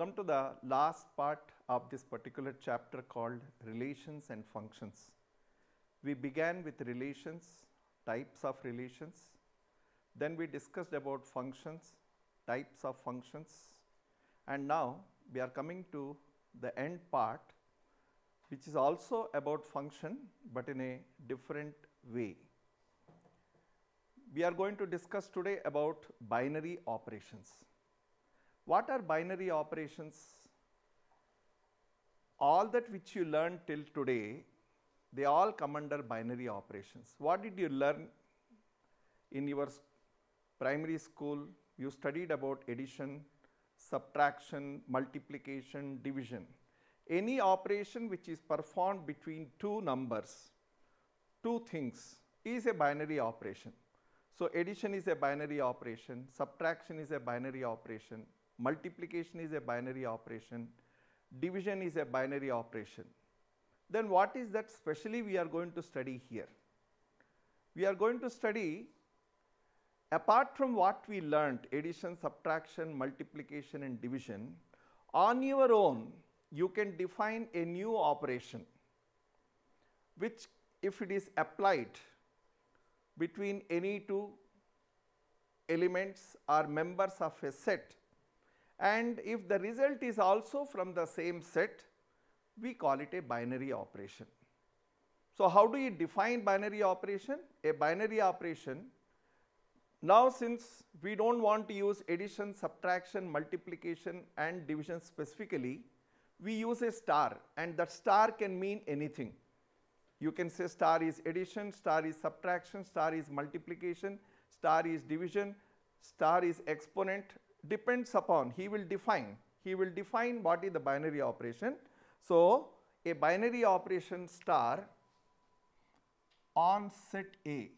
come to the last part of this particular chapter called relations and functions. We began with relations, types of relations, then we discussed about functions, types of functions and now we are coming to the end part which is also about function but in a different way. We are going to discuss today about binary operations. What are binary operations? All that which you learned till today, they all come under binary operations. What did you learn in your primary school? You studied about addition, subtraction, multiplication, division. Any operation which is performed between two numbers, two things is a binary operation. So, addition is a binary operation, subtraction is a binary operation, multiplication is a binary operation, division is a binary operation, then what is that specially we are going to study here? We are going to study apart from what we learnt addition, subtraction, multiplication and division, on your own you can define a new operation which if it is applied between any two elements or members of a set and if the result is also from the same set, we call it a binary operation. So, how do you define binary operation? A binary operation now since we do not want to use addition, subtraction, multiplication and division specifically, we use a star and that star can mean anything. You can say star is addition, star is subtraction, star is multiplication, star is division, star is exponent depends upon, he will define, he will define what is the binary operation. So, a binary operation star on set A,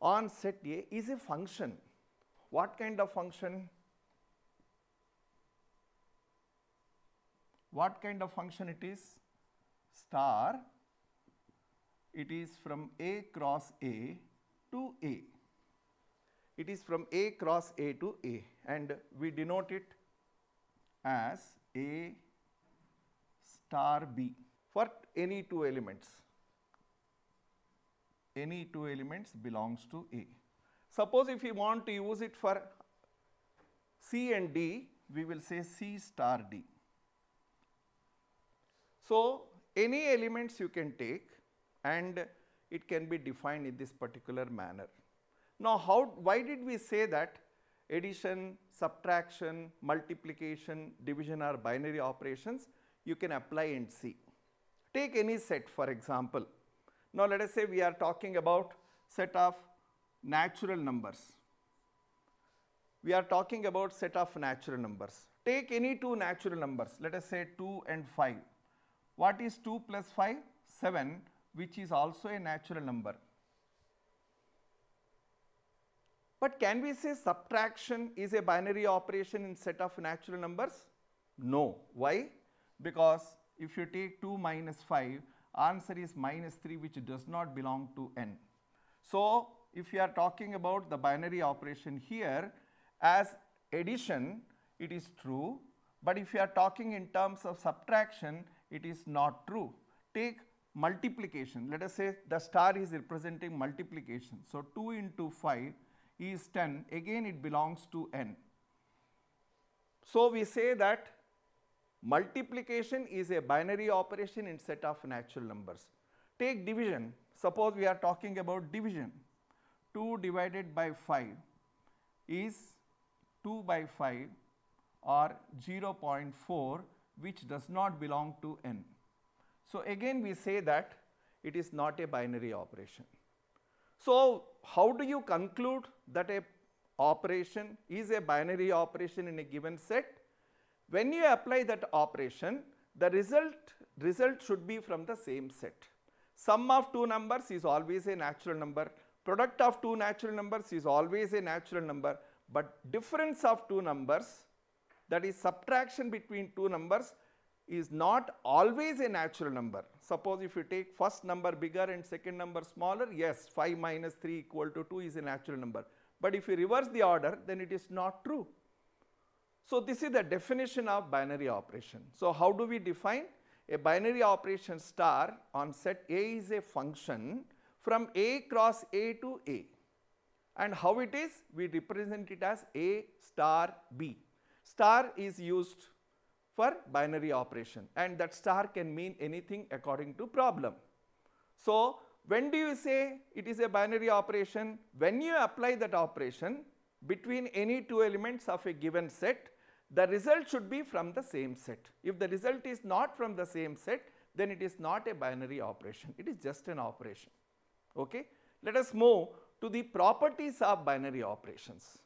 on set A is a function. What kind of function? What kind of function it is? Star, it is from A cross A to A it is from A cross A to A and we denote it as A star B for any two elements. Any two elements belongs to A. Suppose if we want to use it for C and D, we will say C star D. So, any elements you can take and it can be defined in this particular manner. Now how, why did we say that addition, subtraction, multiplication, division are binary operations? You can apply and see. Take any set for example. Now let us say we are talking about set of natural numbers. We are talking about set of natural numbers. Take any two natural numbers, let us say 2 and 5. What is 2 plus 5? 7, which is also a natural number. But can we say subtraction is a binary operation in set of natural numbers? No. Why? Because if you take 2 minus 5, answer is minus 3 which does not belong to n. So, if you are talking about the binary operation here as addition, it is true. But if you are talking in terms of subtraction, it is not true. Take multiplication. Let us say the star is representing multiplication. So, 2 into 5 is 10 again it belongs to n. So, we say that multiplication is a binary operation in set of natural numbers. Take division suppose we are talking about division 2 divided by 5 is 2 by 5 or 0.4 which does not belong to n. So, again we say that it is not a binary operation. So, how do you conclude that a operation is a binary operation in a given set. When you apply that operation, the result, result should be from the same set. Sum of two numbers is always a natural number. Product of two natural numbers is always a natural number. But difference of two numbers, that is subtraction between two numbers is not always a natural number. Suppose if you take first number bigger and second number smaller, yes 5 minus 3 equal to 2 is a natural number. But if you reverse the order, then it is not true. So this is the definition of binary operation. So how do we define? A binary operation star on set A is a function from A cross A to A. And how it is? We represent it as A star B. Star is used for binary operation and that star can mean anything according to problem. So when do you say it is a binary operation? When you apply that operation between any two elements of a given set, the result should be from the same set. If the result is not from the same set, then it is not a binary operation, it is just an operation. Okay? Let us move to the properties of binary operations.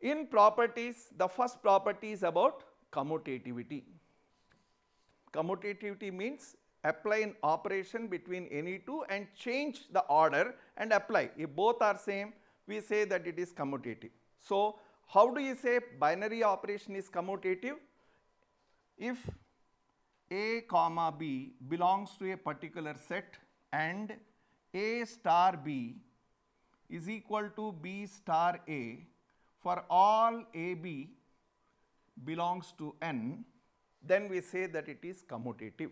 In properties, the first property is about commutativity. Commutativity means apply an operation between any two and change the order and apply. If both are same, we say that it is commutative. So, how do you say binary operation is commutative? If A comma B belongs to a particular set and A star B is equal to B star A for all AB belongs to N, then we say that it is commutative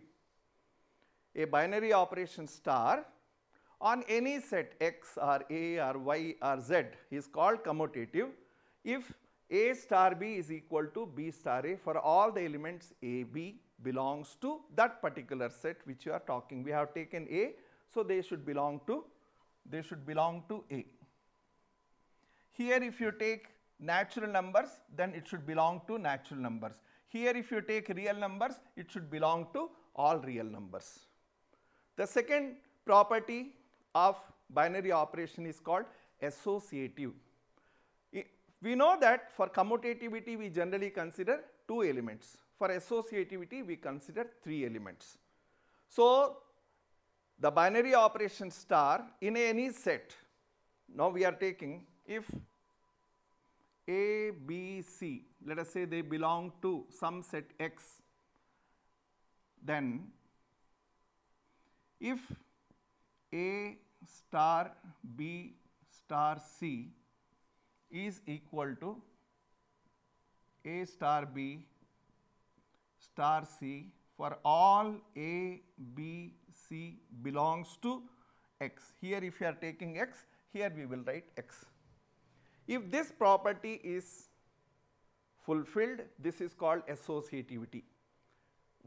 a binary operation star on any set x or a or y or z is called commutative if a star b is equal to b star a for all the elements a b belongs to that particular set which you are talking. We have taken a so they should belong to they should belong to a. Here if you take natural numbers then it should belong to natural numbers. Here if you take real numbers it should belong to all real numbers. The second property of binary operation is called associative. We know that for commutativity we generally consider 2 elements, for associativity we consider 3 elements. So, the binary operation star in any set, now we are taking if A, B, C, let us say they belong to some set X, then if A star B star C is equal to A star B star C for all A, B, C belongs to x. Here if you are taking x, here we will write x. If this property is fulfilled, this is called associativity.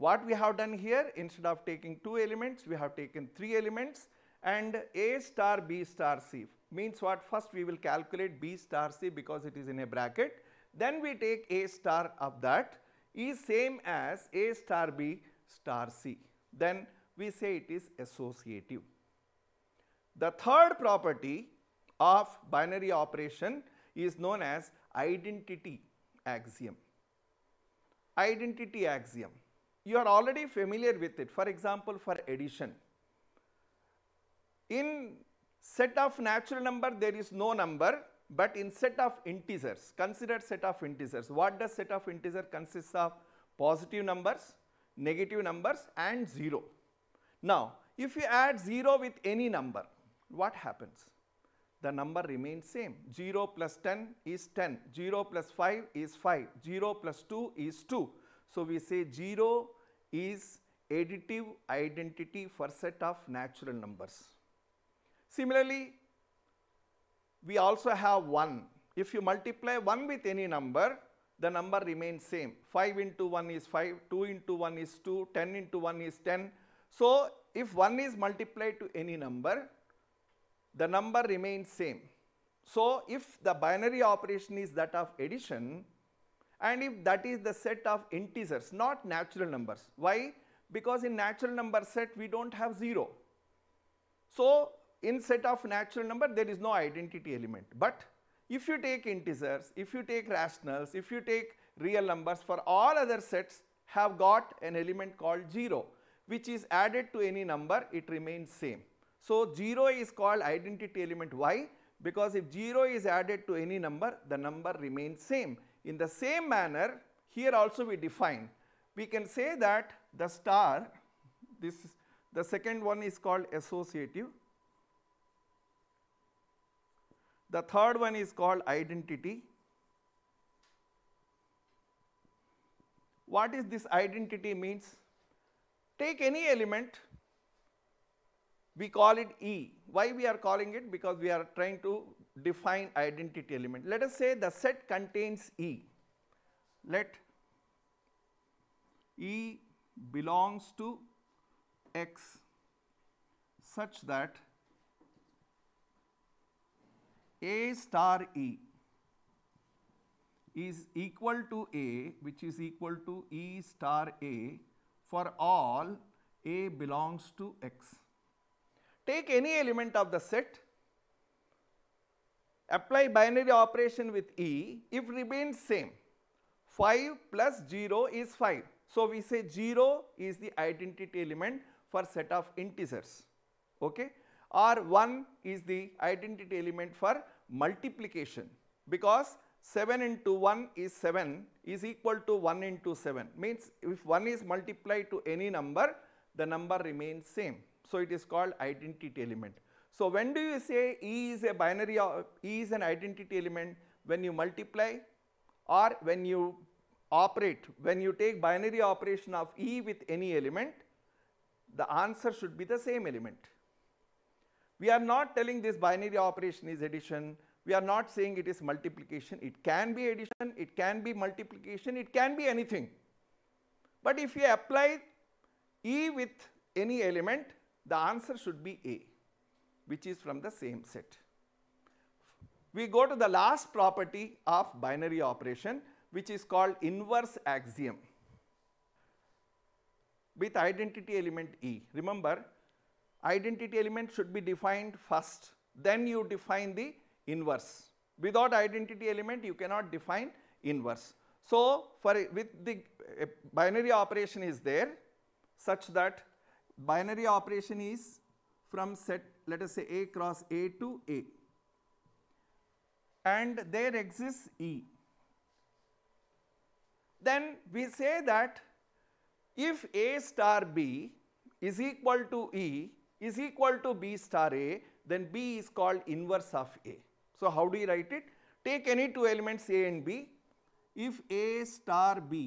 What we have done here, instead of taking two elements, we have taken three elements and A star B star C means what first we will calculate B star C because it is in a bracket. Then we take A star of that is same as A star B star C. Then we say it is associative. The third property of binary operation is known as identity axiom. Identity axiom you are already familiar with it. For example, for addition, in set of natural number there is no number but in set of integers, consider set of integers. What does set of integers consists of? Positive numbers, negative numbers and 0. Now, if you add 0 with any number, what happens? The number remains same. 0 plus 10 is 10, 0 plus 5 is 5, 0 plus 2 is 2. So, we say 0 is additive identity for set of natural numbers. Similarly, we also have 1. If you multiply 1 with any number, the number remains same. 5 into 1 is 5, 2 into 1 is 2, 10 into 1 is 10. So, if 1 is multiplied to any number, the number remains same. So, if the binary operation is that of addition, and if that is the set of integers not natural numbers. Why? Because in natural number set we do not have 0. So in set of natural number there is no identity element. But if you take integers, if you take rationals, if you take real numbers for all other sets have got an element called 0 which is added to any number it remains same. So 0 is called identity element. Why? Because if 0 is added to any number the number remains same in the same manner, here also we define. We can say that the star, this the second one is called associative. The third one is called identity. What is this identity means? Take any element, we call it E. Why we are calling it? Because we are trying to define identity element. Let us say the set contains E. Let E belongs to X such that A star E is equal to A which is equal to E star A for all A belongs to X. Take any element of the set apply binary operation with E if remains same. 5 plus 0 is 5. So, we say 0 is the identity element for set of integers okay or 1 is the identity element for multiplication because 7 into 1 is 7 is equal to 1 into 7 means if 1 is multiplied to any number the number remains same. So, it is called identity element. So when do you say E is a binary or uh, E is an identity element? When you multiply or when you operate, when you take binary operation of E with any element, the answer should be the same element. We are not telling this binary operation is addition, we are not saying it is multiplication, it can be addition, it can be multiplication, it can be anything. But if you apply E with any element, the answer should be A which is from the same set. We go to the last property of binary operation which is called inverse axiom with identity element E. Remember identity element should be defined first then you define the inverse. Without identity element you cannot define inverse. So, for with the binary operation is there such that binary operation is from set let us say A cross A to A and there exists E. Then we say that if A star B is equal to E is equal to B star A then B is called inverse of A. So how do you write it? Take any two elements A and B if A star B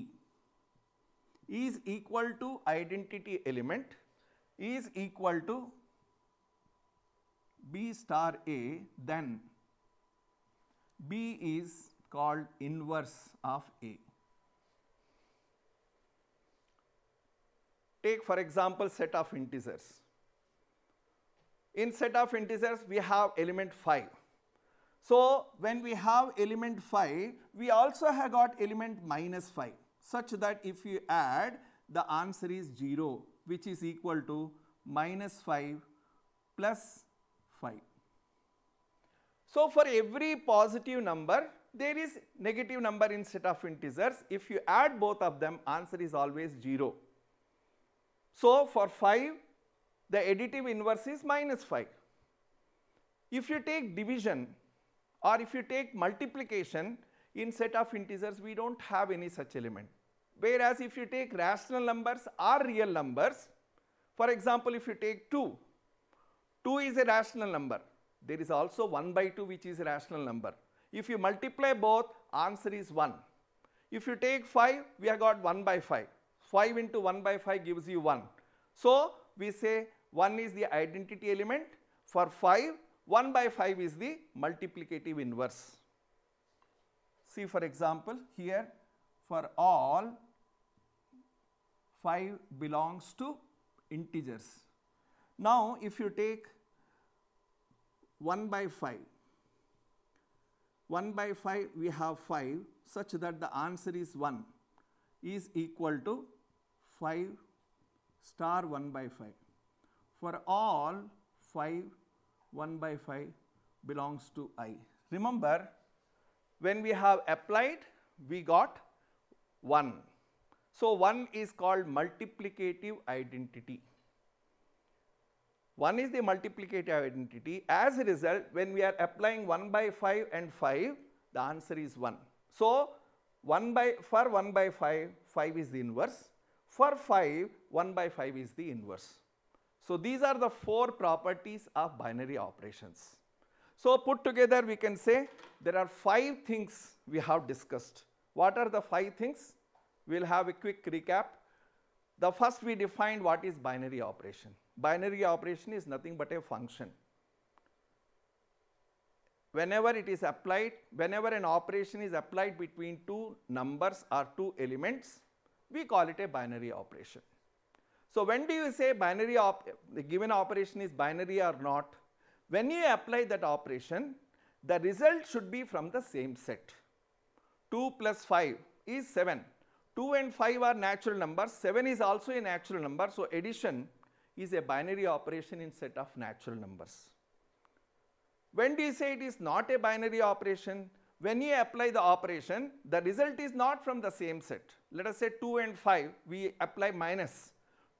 is equal to identity element is equal to B star A then B is called inverse of A. Take for example set of integers. In set of integers we have element 5. So when we have element 5 we also have got element minus 5 such that if you add the answer is 0 which is equal to minus 5 plus 5. So for every positive number there is negative number in set of integers. If you add both of them answer is always 0. So for 5 the additive inverse is minus 5. If you take division or if you take multiplication in set of integers we do not have any such element. Whereas if you take rational numbers or real numbers for example if you take 2 2 is a rational number. There is also 1 by 2 which is a rational number. If you multiply both, answer is 1. If you take 5, we have got 1 by 5. 5 into 1 by 5 gives you 1. So, we say 1 is the identity element. For 5, 1 by 5 is the multiplicative inverse. See for example, here for all 5 belongs to integers. Now, if you take 1 by 5. 1 by 5 we have 5 such that the answer is 1 is equal to 5 star 1 by 5. For all 5 1 by 5 belongs to i. Remember when we have applied we got 1. So, 1 is called multiplicative identity. One is the multiplicative identity. As a result, when we are applying 1 by 5 and 5, the answer is 1. So, 1 by, for 1 by 5, 5 is the inverse. For 5, 1 by 5 is the inverse. So, these are the four properties of binary operations. So, put together we can say there are five things we have discussed. What are the five things? We will have a quick recap. The first we defined what is binary operation binary operation is nothing but a function. Whenever it is applied, whenever an operation is applied between two numbers or two elements, we call it a binary operation. So, when do you say binary op the given operation is binary or not? When you apply that operation, the result should be from the same set. 2 plus 5 is 7. 2 and 5 are natural numbers, 7 is also a natural number. So, addition is a binary operation in set of natural numbers. When we say it is not a binary operation, when you apply the operation, the result is not from the same set. Let us say 2 and 5, we apply minus.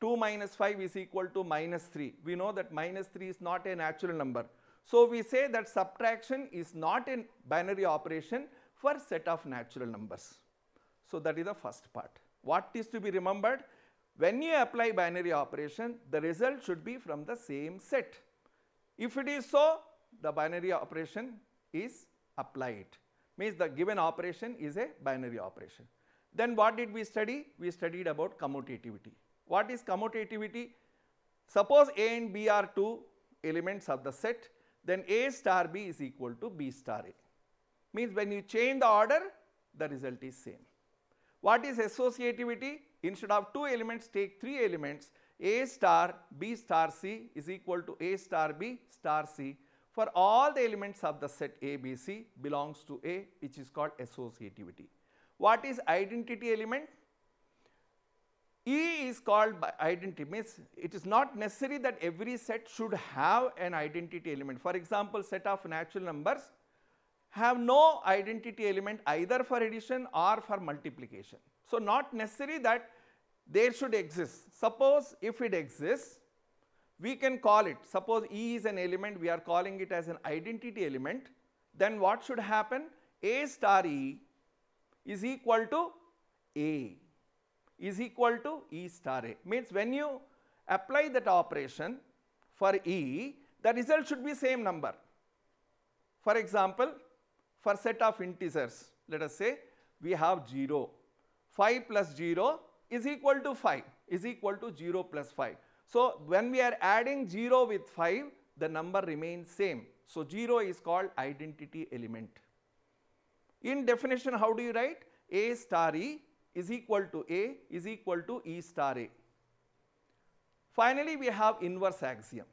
2 minus 5 is equal to minus 3. We know that minus 3 is not a natural number. So, we say that subtraction is not a binary operation for set of natural numbers. So, that is the first part. What is to be remembered? When you apply binary operation, the result should be from the same set. If it is so, the binary operation is applied, means the given operation is a binary operation. Then what did we study? We studied about commutativity. What is commutativity? Suppose A and B are two elements of the set, then A star B is equal to B star A. Means when you change the order, the result is same. What is associativity? Instead of 2 elements take 3 elements A star B star C is equal to A star B star C for all the elements of the set A B C belongs to A which is called associativity. What is identity element? E is called by identity means it is not necessary that every set should have an identity element. For example, set of natural numbers have no identity element either for addition or for multiplication. So, not necessary that there should exist. Suppose if it exists, we can call it, suppose E is an element, we are calling it as an identity element, then what should happen? A star E is equal to A is equal to E star A. Means when you apply that operation for E, the result should be same number. For example, for set of integers, let us say we have 0, 5 plus 0 is equal to 5 is equal to 0 plus 5. So when we are adding 0 with 5 the number remains same. So 0 is called identity element. In definition how do you write? A star E is equal to A is equal to E star A. Finally we have inverse axiom.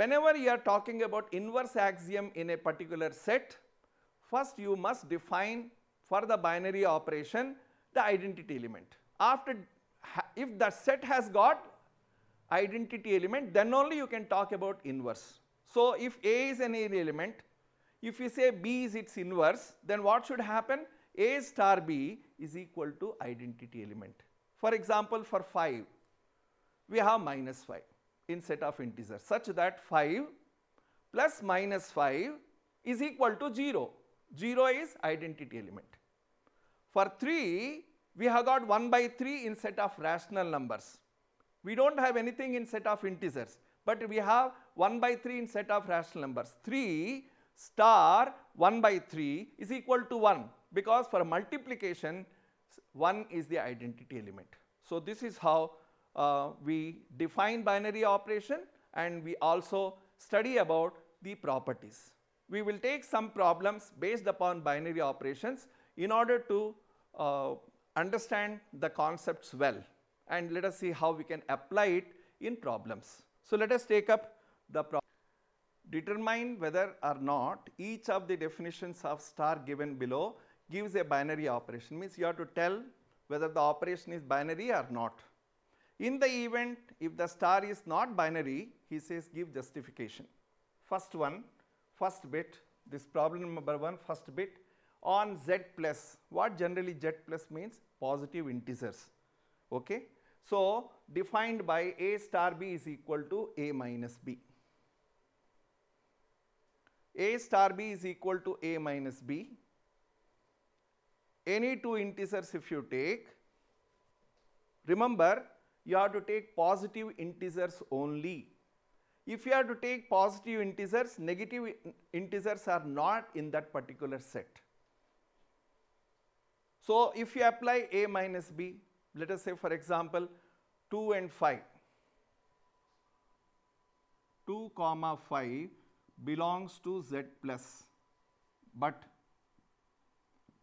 Whenever you are talking about inverse axiom in a particular set, first you must define for the binary operation the identity element. After if the set has got identity element then only you can talk about inverse. So if A is an element, if you say B is its inverse then what should happen? A star B is equal to identity element. For example for 5 we have minus 5 in set of integers such that 5 plus minus 5 is equal to 0. 0 is identity element. For 3, we have got 1 by 3 in set of rational numbers. We don't have anything in set of integers, but we have 1 by 3 in set of rational numbers. 3 star 1 by 3 is equal to 1 because for multiplication 1 is the identity element. So, this is how uh, we define binary operation and we also study about the properties. We will take some problems based upon binary operations in order to uh, understand the concepts well and let us see how we can apply it in problems. So, let us take up the problem. Determine whether or not each of the definitions of star given below gives a binary operation means you have to tell whether the operation is binary or not. In the event if the star is not binary he says give justification. First one, first bit this problem number one first bit on z plus. What generally z plus means? Positive integers. Okay. So, defined by a star b is equal to a minus b. a star b is equal to a minus b. Any two integers if you take, remember you have to take positive integers only. If you have to take positive integers, negative integers are not in that particular set. So if you apply A minus B, let us say for example 2 and 5, 2 comma 5 belongs to Z plus but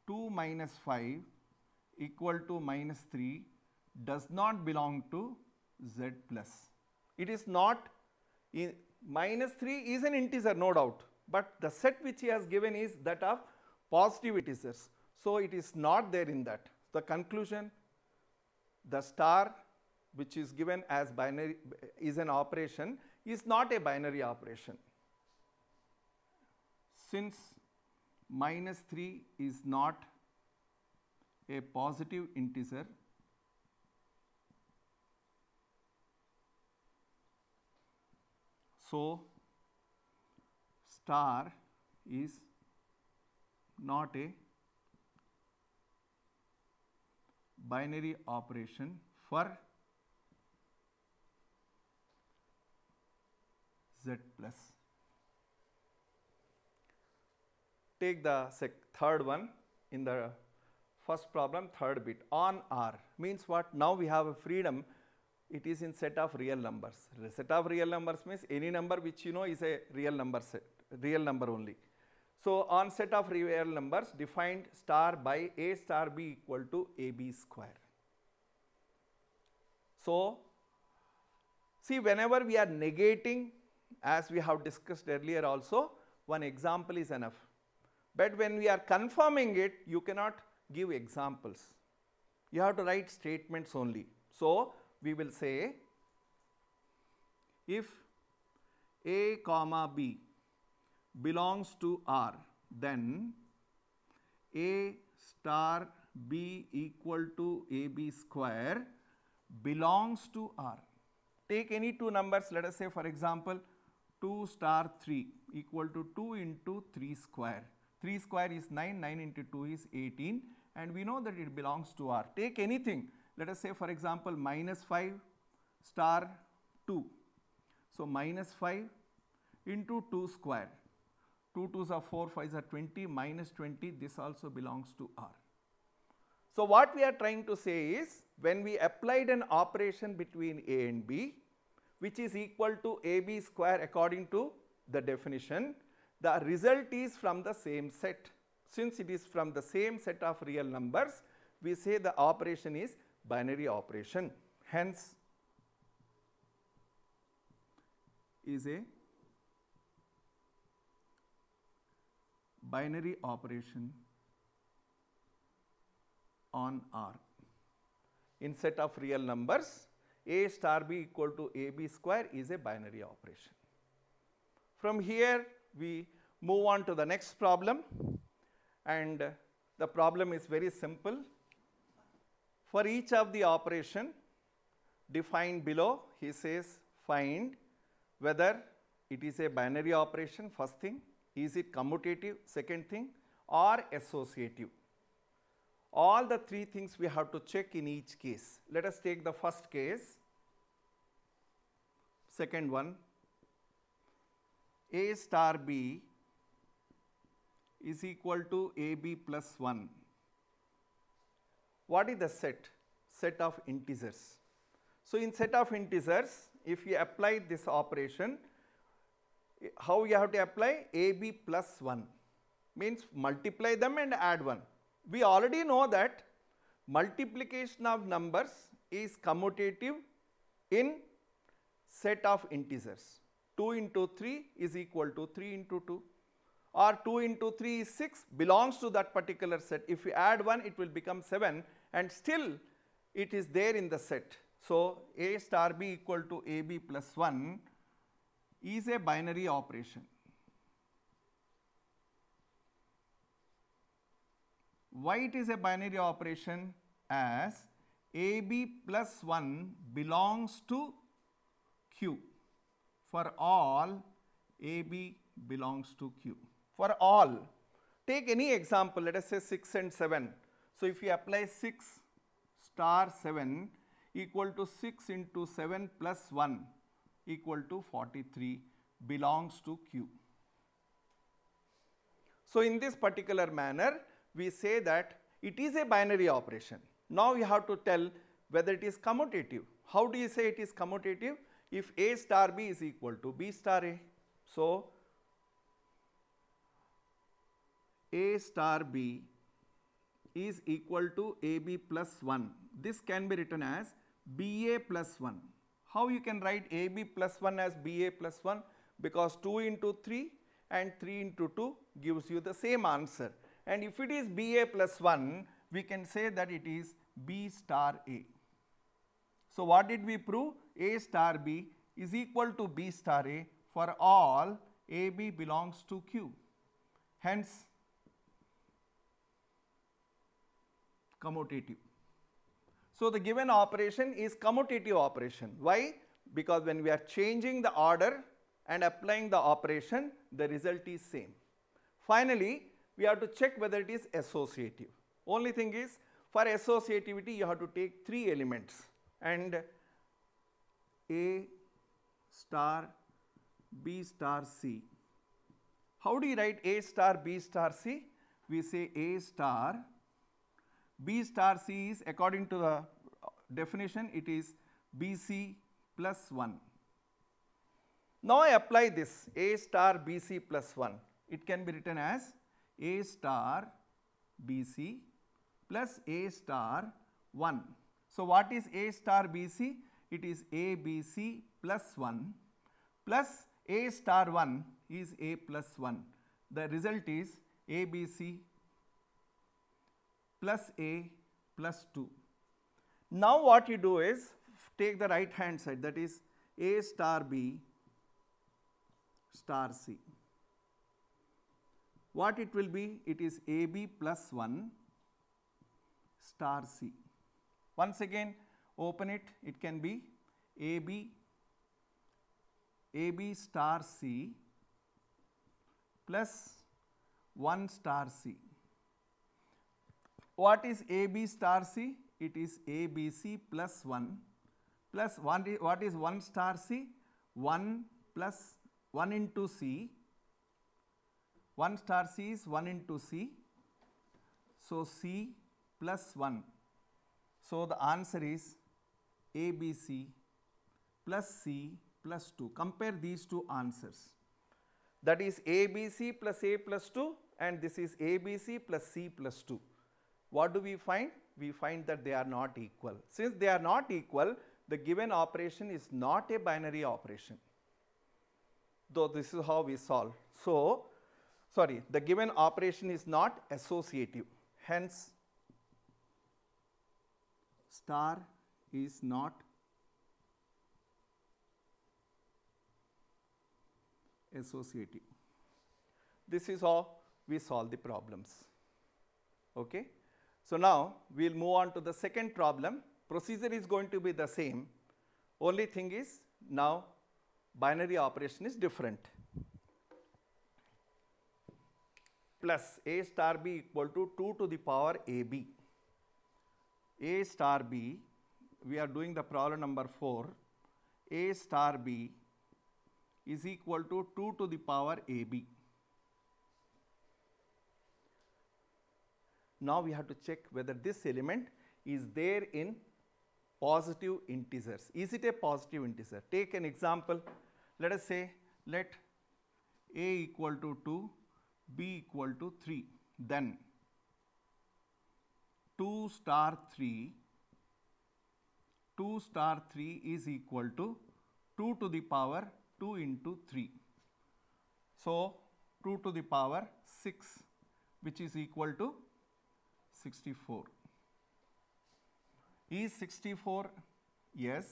2 minus 5 equal to minus 3 does not belong to Z plus. It is not, in, minus 3 is an integer no doubt but the set which he has given is that of positive integers. So, it is not there in that. The conclusion, the star which is given as binary is an operation is not a binary operation. Since minus 3 is not a positive integer, so star is not a binary operation for z plus. Take the third one in the first problem third bit on R means what now we have a freedom it is in set of real numbers. Set of real numbers means any number which you know is a real number set real number only. So, on set of real numbers defined star by A star B equal to AB square. So, see whenever we are negating as we have discussed earlier also one example is enough. But when we are confirming it you cannot give examples. You have to write statements only. So, we will say if A comma B belongs to R, then A star B equal to AB square belongs to R. Take any two numbers, let us say for example 2 star 3 equal to 2 into 3 square. 3 square is 9, 9 into 2 is 18 and we know that it belongs to R. Take anything, let us say for example minus 5 star 2. So, minus 5 into 2 square 2 2s are 4, 5s are 20, minus 20 this also belongs to R. So, what we are trying to say is when we applied an operation between A and B which is equal to AB square according to the definition, the result is from the same set. Since it is from the same set of real numbers, we say the operation is binary operation. Hence, is a binary operation on R in set of real numbers a star b equal to ab square is a binary operation. From here we move on to the next problem and the problem is very simple. For each of the operation defined below he says find whether it is a binary operation first thing is it commutative? Second thing or associative? All the three things we have to check in each case. Let us take the first case, second one, A star B is equal to AB plus 1. What is the set? Set of integers. So, in set of integers, if we apply this operation, how you have to apply AB plus 1 means multiply them and add 1. We already know that multiplication of numbers is commutative in set of integers. 2 into 3 is equal to 3 into 2 or 2 into 3 is 6 belongs to that particular set. If you add 1 it will become 7 and still it is there in the set. So, A star B equal to AB plus 1 is a binary operation. Why it is a binary operation? As AB plus 1 belongs to Q. For all, AB belongs to Q. For all, take any example, let us say 6 and 7. So, if you apply 6 star 7 equal to 6 into 7 plus 1, equal to 43 belongs to Q. So, in this particular manner we say that it is a binary operation. Now, you have to tell whether it is commutative. How do you say it is commutative? If A star B is equal to B star A. So, A star B is equal to AB plus 1. This can be written as BA plus 1. How you can write AB plus 1 as BA plus 1 because 2 into 3 and 3 into 2 gives you the same answer. And if it is BA plus 1, we can say that it is B star A. So, what did we prove? A star B is equal to B star A for all AB belongs to Q. Hence, commutative. So the given operation is commutative operation. Why? Because when we are changing the order and applying the operation, the result is same. Finally, we have to check whether it is associative. Only thing is for associativity you have to take three elements and A star B star C. How do you write A star B star C? We say A star B star C is according to the definition it is BC plus 1. Now I apply this A star BC plus 1. It can be written as A star BC plus A star 1. So what is A star BC? It is ABC plus 1 plus A star 1 is A plus 1. The result is ABC plus a plus 2. Now what you do is take the right hand side that is a star b star c. What it will be? It is ab plus 1 star c. Once again open it, it can be a b a b star c plus 1 star c. What is AB star C? It is ABC plus 1 plus 1 what is 1 star C? 1 plus 1 into C. 1 star C is 1 into C. So, C plus 1. So, the answer is ABC plus C plus 2. Compare these two answers. That is ABC plus A plus 2 and this is ABC plus C plus 2 what do we find? We find that they are not equal. Since they are not equal, the given operation is not a binary operation, though this is how we solve. So, sorry, the given operation is not associative, hence star is not associative. This is how we solve the problems. Okay? So now we will move on to the second problem. Procedure is going to be the same. Only thing is now binary operation is different. Plus A star B equal to 2 to the power AB. A star B, we are doing the problem number 4. A star B is equal to 2 to the power AB. Now we have to check whether this element is there in positive integers. Is it a positive integer? Take an example. Let us say let a equal to 2, b equal to 3. Then 2 star 3, 2 star 3 is equal to 2 to the power 2 into 3. So, 2 to the power 6 which is equal to 64. Is 64 yes?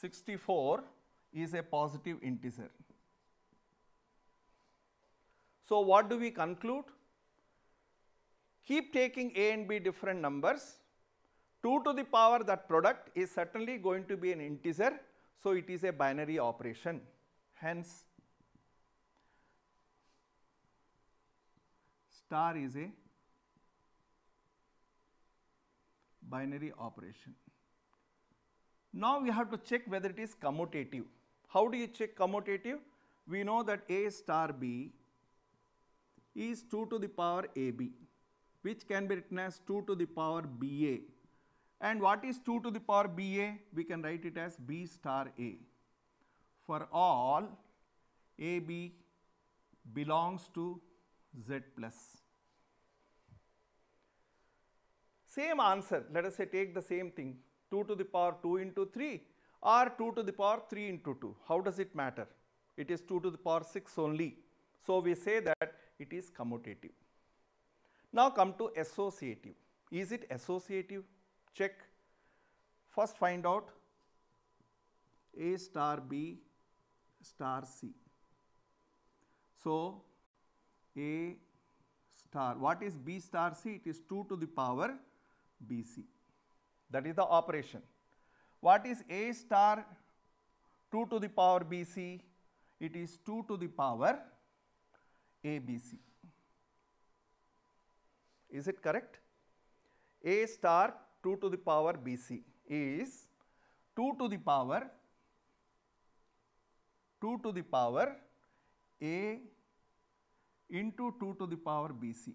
64 is a positive integer. So, what do we conclude? Keep taking a and b different numbers. 2 to the power that product is certainly going to be an integer. So, it is a binary operation. Hence, star is a binary operation. Now we have to check whether it is commutative. How do you check commutative? We know that A star B is 2 to the power AB which can be written as 2 to the power BA. And what is 2 to the power BA? We can write it as B star A. For all AB belongs to z plus. Same answer, let us say take the same thing 2 to the power 2 into 3 or 2 to the power 3 into 2. How does it matter? It is 2 to the power 6 only. So, we say that it is commutative. Now, come to associative. Is it associative? Check. First find out A star B star C. So, a star. What is B star C? It is 2 to the power BC. That is the operation. What is A star 2 to the power BC? It is 2 to the power ABC. Is it correct? A star 2 to the power BC is 2 to the power 2 to the power A into 2 to the power BC.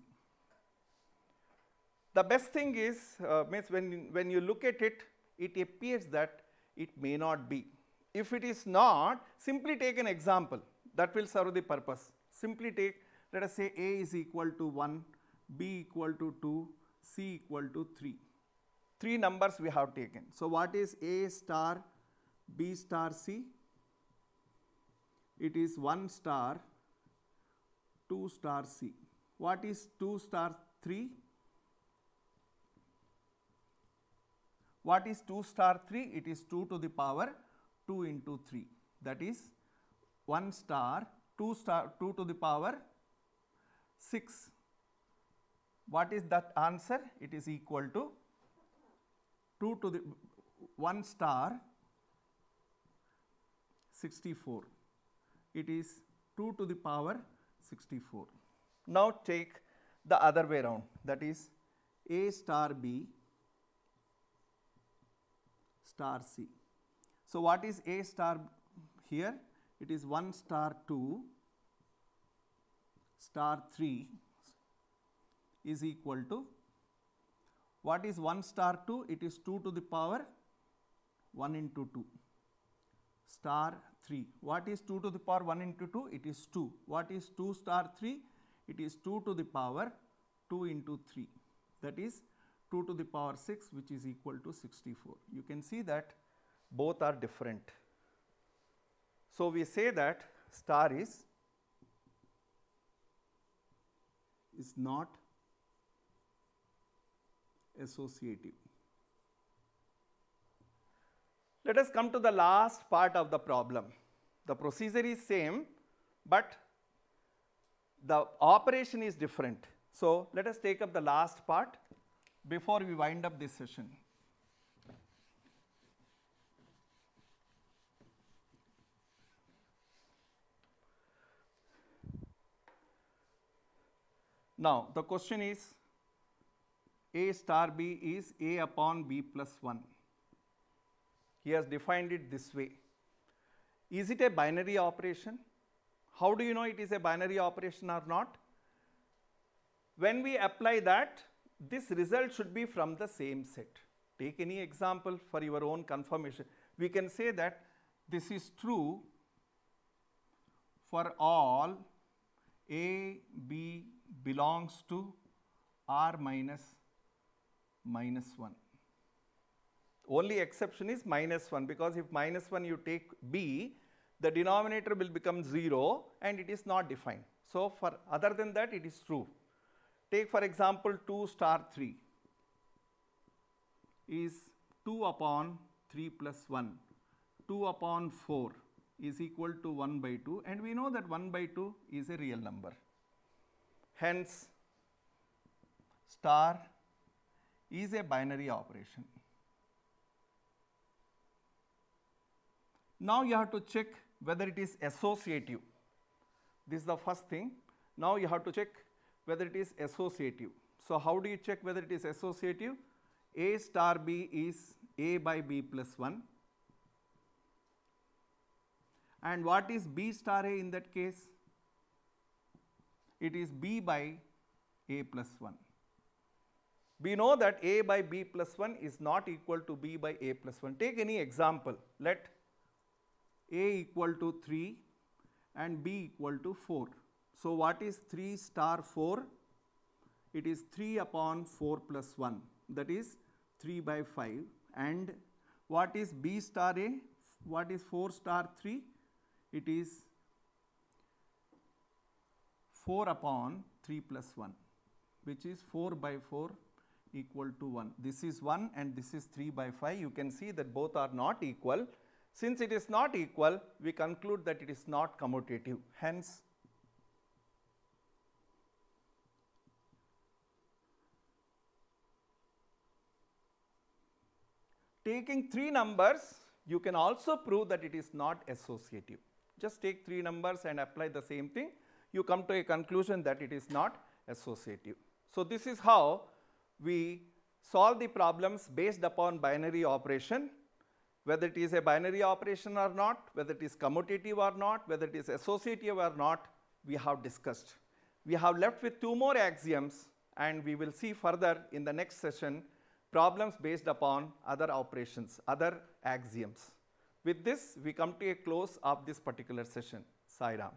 The best thing is uh, means when, when you look at it, it appears that it may not be. If it is not, simply take an example that will serve the purpose. Simply take let us say A is equal to 1, B equal to 2, C equal to 3. 3 numbers we have taken. So, what is A star, B star, C? It is 1 star, 2 star C. What is 2 star 3? What is 2 star 3? It is 2 to the power 2 into 3 that is 1 star 2 star 2 to the power 6. What is that answer? It is equal to 2 to the 1 star 64. It is 2 to the power 64. Now take the other way around that is A star B star C. So, what is A star here? It is 1 star 2 star 3 is equal to what is 1 star 2? It is 2 to the power 1 into 2 star 3. What is 2 to the power 1 into 2? It is 2. What is 2 star 3? It is 2 to the power 2 into 3 that is 2 to the power 6 which is equal to 64. You can see that both are different. So, we say that star is is not associative. Let us come to the last part of the problem. The procedure is same, but the operation is different. So, let us take up the last part before we wind up this session. Now, the question is A star B is A upon B plus 1. He has defined it this way. Is it a binary operation? How do you know it is a binary operation or not? When we apply that, this result should be from the same set. Take any example for your own confirmation. We can say that this is true for all A, B belongs to R minus minus 1. Only exception is minus 1 because if minus 1 you take b, the denominator will become 0 and it is not defined. So, for other than that it is true. Take for example 2 star 3 is 2 upon 3 plus 1, 2 upon 4 is equal to 1 by 2 and we know that 1 by 2 is a real number. Hence, star is a binary operation. Now you have to check whether it is associative. This is the first thing. Now you have to check whether it is associative. So how do you check whether it is associative? A star B is A by B plus 1. And what is B star A in that case? It is B by A plus 1. We know that A by B plus 1 is not equal to B by A plus 1. Take any example. Let a equal to 3 and B equal to 4. So, what is 3 star 4? It is 3 upon 4 plus 1 that is 3 by 5 and what is B star A? What is 4 star 3? It is 4 upon 3 plus 1 which is 4 by 4 equal to 1. This is 1 and this is 3 by 5. You can see that both are not equal. Since it is not equal, we conclude that it is not commutative. Hence, taking 3 numbers you can also prove that it is not associative. Just take 3 numbers and apply the same thing you come to a conclusion that it is not associative. So, this is how we solve the problems based upon binary operation whether it is a binary operation or not, whether it is commutative or not, whether it is associative or not, we have discussed. We have left with two more axioms and we will see further in the next session problems based upon other operations, other axioms. With this, we come to a close of this particular session. Sai Ram.